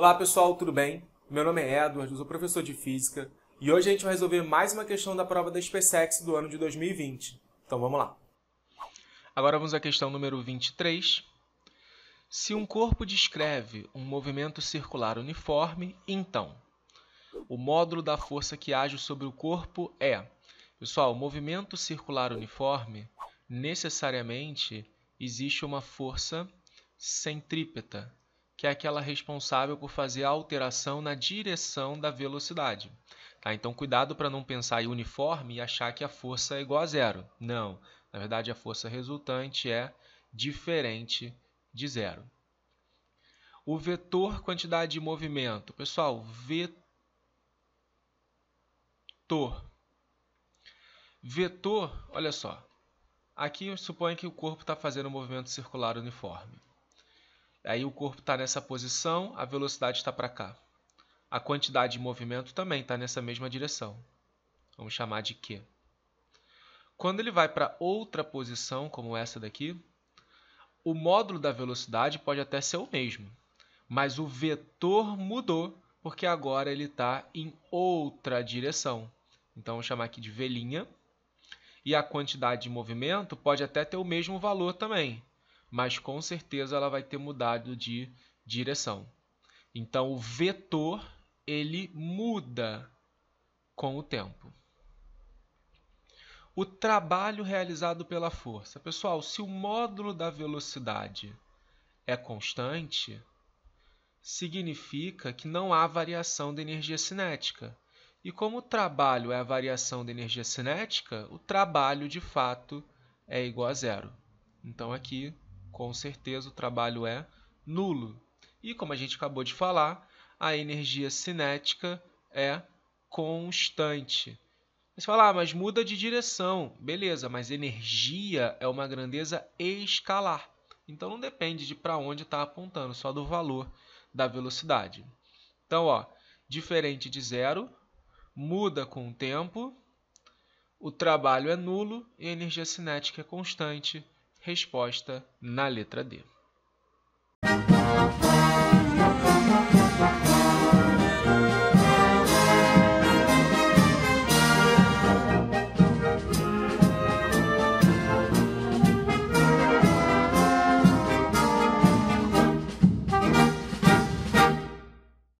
Olá pessoal, tudo bem? Meu nome é Edward, sou professor de Física e hoje a gente vai resolver mais uma questão da prova da SpaceX do ano de 2020. Então vamos lá. Agora vamos à questão número 23. Se um corpo descreve um movimento circular uniforme, então o módulo da força que age sobre o corpo é. Pessoal, movimento circular uniforme necessariamente existe uma força centrípeta, que é aquela responsável por fazer a alteração na direção da velocidade. Tá? Então, cuidado para não pensar em uniforme e achar que a força é igual a zero. Não, na verdade, a força resultante é diferente de zero. O vetor quantidade de movimento. Pessoal, vetor. Vetor, olha só. Aqui supõe que o corpo está fazendo um movimento circular uniforme. Aí o corpo está nessa posição, a velocidade está para cá. A quantidade de movimento também está nessa mesma direção. Vamos chamar de Q. Quando ele vai para outra posição, como essa daqui, o módulo da velocidade pode até ser o mesmo, mas o vetor mudou, porque agora ele está em outra direção. Então, vamos chamar aqui de velinha. E a quantidade de movimento pode até ter o mesmo valor também, mas com certeza ela vai ter mudado de direção. Então o vetor ele muda com o tempo. O trabalho realizado pela força. Pessoal, se o módulo da velocidade é constante, significa que não há variação da energia cinética. E como o trabalho é a variação da energia cinética, o trabalho de fato é igual a zero. Então aqui com certeza o trabalho é nulo. E como a gente acabou de falar, a energia cinética é constante. Você fala, ah, mas muda de direção. Beleza, mas energia é uma grandeza escalar. Então não depende de para onde está apontando, só do valor da velocidade. Então, ó, diferente de zero, muda com o tempo, o trabalho é nulo e a energia cinética é constante. Resposta na letra D.